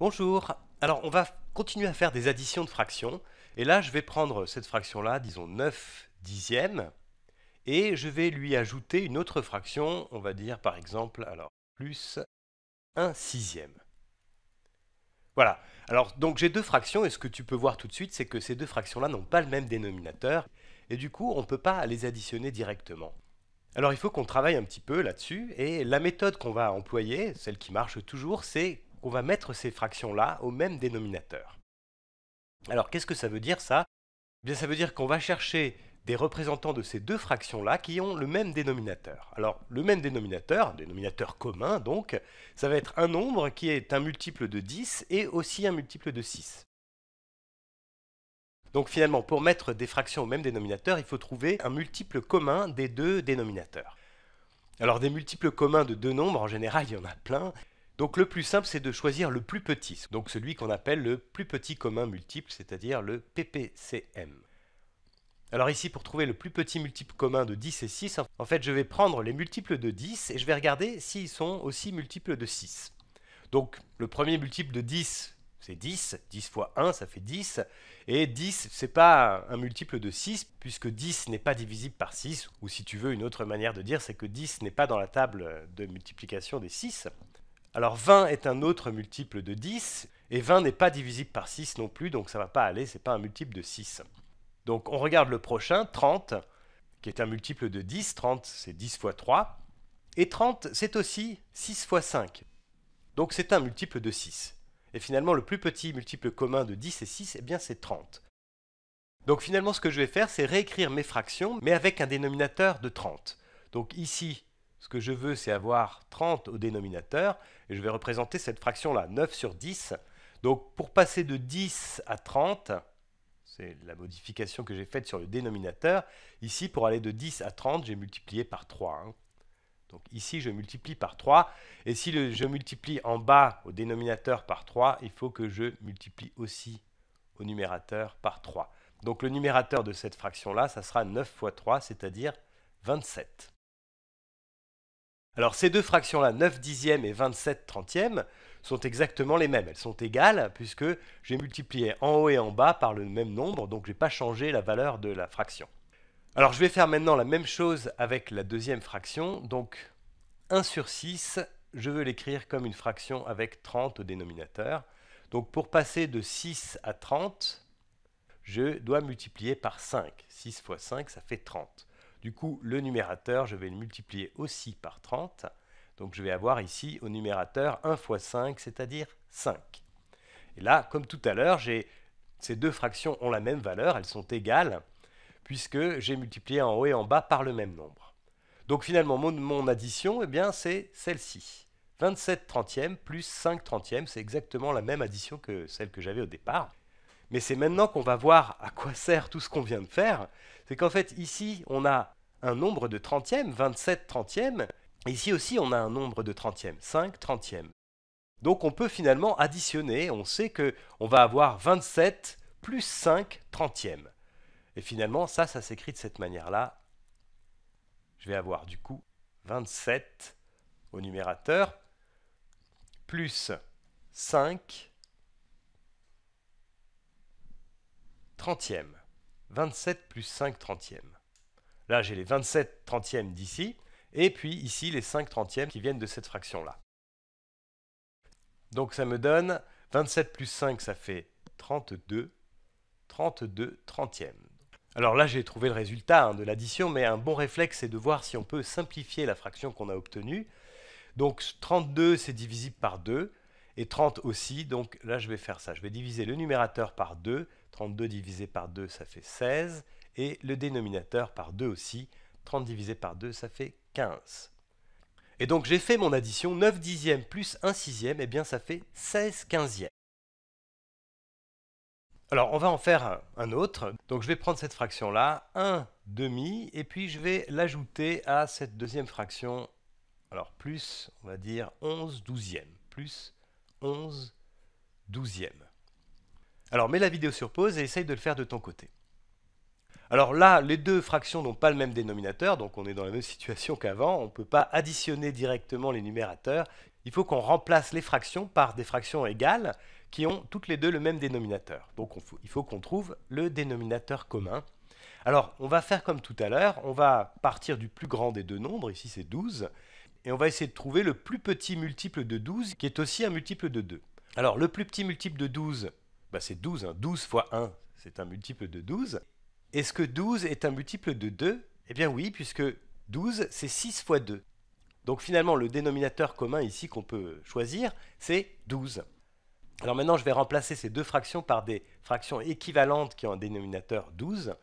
Bonjour, alors on va continuer à faire des additions de fractions, et là je vais prendre cette fraction-là, disons 9 dixièmes, et je vais lui ajouter une autre fraction, on va dire par exemple, alors plus 1 sixième. Voilà, alors donc j'ai deux fractions, et ce que tu peux voir tout de suite, c'est que ces deux fractions-là n'ont pas le même dénominateur, et du coup on ne peut pas les additionner directement. Alors il faut qu'on travaille un petit peu là-dessus, et la méthode qu'on va employer, celle qui marche toujours, c'est on va mettre ces fractions-là au même dénominateur. Alors qu'est-ce que ça veut dire ça eh bien, Ça veut dire qu'on va chercher des représentants de ces deux fractions-là qui ont le même dénominateur. Alors le même dénominateur, dénominateur commun donc, ça va être un nombre qui est un multiple de 10 et aussi un multiple de 6. Donc finalement, pour mettre des fractions au même dénominateur, il faut trouver un multiple commun des deux dénominateurs. Alors des multiples communs de deux nombres, en général, il y en a plein. Donc le plus simple, c'est de choisir le plus petit, donc celui qu'on appelle le plus petit commun multiple, c'est-à-dire le PPCM. Alors ici, pour trouver le plus petit multiple commun de 10 et 6, en fait, je vais prendre les multiples de 10 et je vais regarder s'ils sont aussi multiples de 6. Donc le premier multiple de 10, c'est 10. 10 fois 1, ça fait 10. Et 10, c'est pas un multiple de 6, puisque 10 n'est pas divisible par 6. Ou si tu veux, une autre manière de dire, c'est que 10 n'est pas dans la table de multiplication des 6. Alors 20 est un autre multiple de 10, et 20 n'est pas divisible par 6 non plus, donc ça ne va pas aller, ce n'est pas un multiple de 6. Donc on regarde le prochain, 30, qui est un multiple de 10, 30 c'est 10 fois 3, et 30 c'est aussi 6 fois 5, donc c'est un multiple de 6. Et finalement le plus petit multiple commun de 10 et 6, eh bien c'est 30. Donc finalement ce que je vais faire c'est réécrire mes fractions, mais avec un dénominateur de 30. Donc ici ce que je veux, c'est avoir 30 au dénominateur, et je vais représenter cette fraction-là, 9 sur 10. Donc pour passer de 10 à 30, c'est la modification que j'ai faite sur le dénominateur, ici pour aller de 10 à 30, j'ai multiplié par 3. Hein. Donc ici, je multiplie par 3, et si je multiplie en bas au dénominateur par 3, il faut que je multiplie aussi au numérateur par 3. Donc le numérateur de cette fraction-là, ça sera 9 fois 3, c'est-à-dire 27. Alors ces deux fractions-là, 9 dixièmes et 27 trentièmes, sont exactement les mêmes. Elles sont égales puisque j'ai multiplié en haut et en bas par le même nombre, donc je n'ai pas changé la valeur de la fraction. Alors je vais faire maintenant la même chose avec la deuxième fraction, donc 1 sur 6, je veux l'écrire comme une fraction avec 30 au dénominateur. Donc pour passer de 6 à 30, je dois multiplier par 5. 6 fois 5, ça fait 30. Du coup, le numérateur, je vais le multiplier aussi par 30. Donc je vais avoir ici au numérateur 1 fois 5, c'est-à-dire 5. Et là, comme tout à l'heure, ces deux fractions ont la même valeur, elles sont égales, puisque j'ai multiplié en haut et en bas par le même nombre. Donc finalement, mon, addition, eh bien, c'est celle-ci. 27 trentièmes plus 5 trentièmes, c'est exactement la même addition que celle que j'avais au départ. Mais c'est maintenant qu'on va voir à quoi sert tout ce qu'on vient de faire. C'est qu'en fait, ici, on a un nombre de trentièmes, 27 trentièmes. Ici aussi, on a un nombre de trentièmes, 5 trentièmes. Donc on peut finalement additionner, on sait que on va avoir 27 plus 5 trentièmes. Et finalement, ça, ça s'écrit de cette manière-là. Je vais avoir du coup 27 au numérateur plus 5 trentièmes. 27 plus 5 trentièmes. Là, j'ai les 27 trentièmes d'ici, et puis ici, les 5 trentièmes qui viennent de cette fraction-là. Donc ça me donne 27 plus 5, ça fait 32, 32 trentièmes. Alors là, j'ai trouvé le résultat hein, de l'addition, mais un bon réflexe, c'est de voir si on peut simplifier la fraction qu'on a obtenue. Donc 32, c'est divisible par 2, et 30 aussi, donc là, je vais faire ça. Je vais diviser le numérateur par 2. 32 divisé par 2, ça fait 16 et le dénominateur par 2 aussi. 30 divisé par 2, ça fait 15. Et donc j'ai fait mon addition, 9 dixièmes plus 1 sixième, et eh bien ça fait 16 quinzièmes. Alors on va en faire un autre. Donc je vais prendre cette fraction là, 1 demi, et puis je vais l'ajouter à cette deuxième fraction. Alors plus, on va dire 11 douzièmes, plus 11 douzièmes. Alors mets la vidéo sur pause et essaye de le faire de ton côté. Alors là, les deux fractions n'ont pas le même dénominateur, donc on est dans la même situation qu'avant. On ne peut pas additionner directement les numérateurs. Il faut qu'on remplace les fractions par des fractions égales qui ont toutes les deux le même dénominateur. Donc il faut qu'on trouve le dénominateur commun. Alors on va faire comme tout à l'heure, on va partir du plus grand des deux nombres, ici c'est 12, et on va essayer de trouver le plus petit multiple de 12 qui est aussi un multiple de 2. Alors le plus petit multiple de 12, bah, c'est 12, 12 hein. fois 1 c'est un multiple de 12. Est-ce que 12 est un multiple de 2 Eh bien oui, puisque 12, c'est 6 fois 2. Donc finalement, le dénominateur commun ici qu'on peut choisir, c'est 12. Alors maintenant, je vais remplacer ces deux fractions par des fractions équivalentes qui ont un dénominateur 12.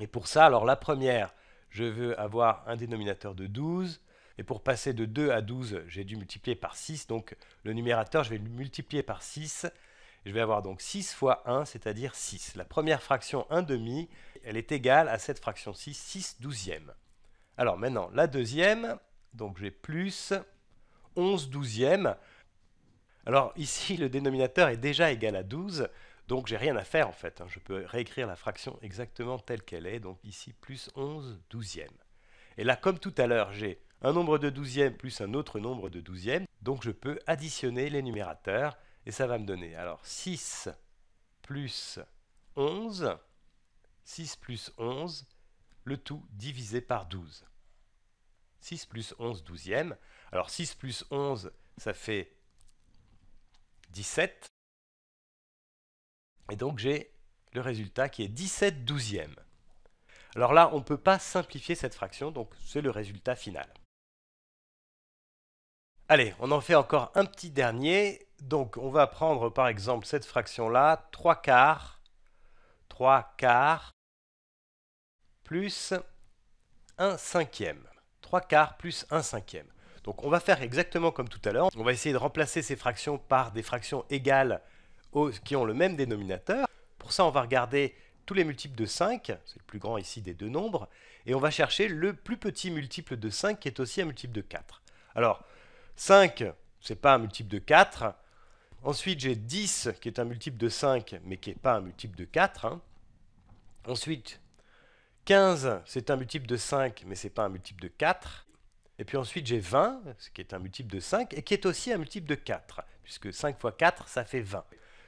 Et pour ça, alors la première, je veux avoir un dénominateur de 12. Et pour passer de 2 à 12, j'ai dû multiplier par 6. Donc le numérateur, je vais le multiplier par 6. Je vais avoir donc 6 fois 1, c'est-à-dire 6. La première fraction 1 demi, elle est égale à cette fraction 6, 6 douzièmes. Alors maintenant, la deuxième, donc j'ai plus 11 douzièmes. Alors ici, le dénominateur est déjà égal à 12, donc j'ai rien à faire en fait. Hein. Je peux réécrire la fraction exactement telle qu'elle est, donc ici plus 11 douzièmes. Et là, comme tout à l'heure, j'ai un nombre de douzièmes plus un autre nombre de douzièmes, donc je peux additionner les numérateurs et ça va me donner, alors 6 plus 11, 6 plus 11, le tout divisé par 12. 6 plus 11 douzième. Alors 6 plus 11, ça fait 17. Et donc j'ai le résultat qui est 17 douzième. Alors là, on ne peut pas simplifier cette fraction, donc c'est le résultat final. Allez, on en fait encore un petit dernier donc on va prendre par exemple cette fraction-là, 3 quarts, 3 quarts plus 1 cinquième. 3 quarts plus 1 cinquième. Donc on va faire exactement comme tout à l'heure. On va essayer de remplacer ces fractions par des fractions égales aux, qui ont le même dénominateur. Pour ça, on va regarder tous les multiples de 5, c'est le plus grand ici des deux nombres, et on va chercher le plus petit multiple de 5 qui est aussi un multiple de 4. Alors, 5, ce n'est pas un multiple de 4, Ensuite, j'ai 10 qui est un multiple de 5, mais qui n'est pas un multiple de 4. Hein. Ensuite, 15, c'est un multiple de 5, mais ce n'est pas un multiple de 4. Et puis ensuite, j'ai 20, qui est un multiple de 5, et qui est aussi un multiple de 4, puisque 5 fois 4, ça fait 20.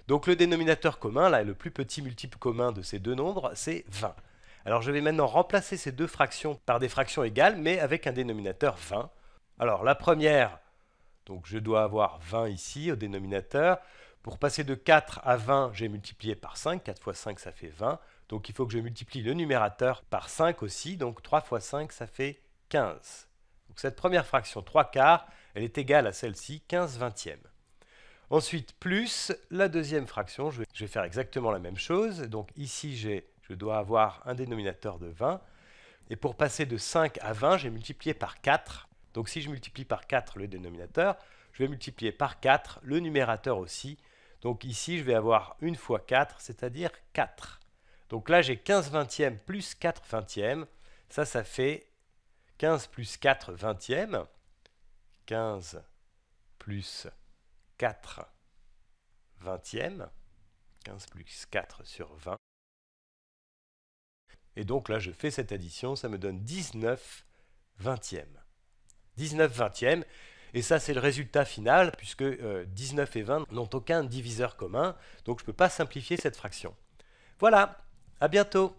Donc le dénominateur commun, là, le plus petit multiple commun de ces deux nombres, c'est 20. Alors je vais maintenant remplacer ces deux fractions par des fractions égales, mais avec un dénominateur 20. Alors la première, donc je dois avoir 20 ici au dénominateur. Pour passer de 4 à 20, j'ai multiplié par 5. 4 fois 5, ça fait 20. Donc il faut que je multiplie le numérateur par 5 aussi. Donc 3 fois 5, ça fait 15. Donc cette première fraction 3 quarts, elle est égale à celle-ci, 15 vingtièmes. Ensuite, plus la deuxième fraction, je vais faire exactement la même chose. Donc ici, je dois avoir un dénominateur de 20. Et pour passer de 5 à 20, j'ai multiplié par 4. Donc si je multiplie par 4 le dénominateur, je vais multiplier par 4 le numérateur aussi. Donc ici, je vais avoir 1 fois 4, c'est-à-dire 4. Donc là, j'ai 15 vingtièmes plus 4 vingtièmes. Ça, ça fait 15 plus 4 vingtièmes. 15 plus 4 vingtièmes. 15 plus 4 sur 20. Et donc là, je fais cette addition, ça me donne 19 vingtièmes. 19 20 Et ça, c'est le résultat final, puisque 19 euh, et 20 n'ont aucun diviseur commun, donc je ne peux pas simplifier cette fraction. Voilà, à bientôt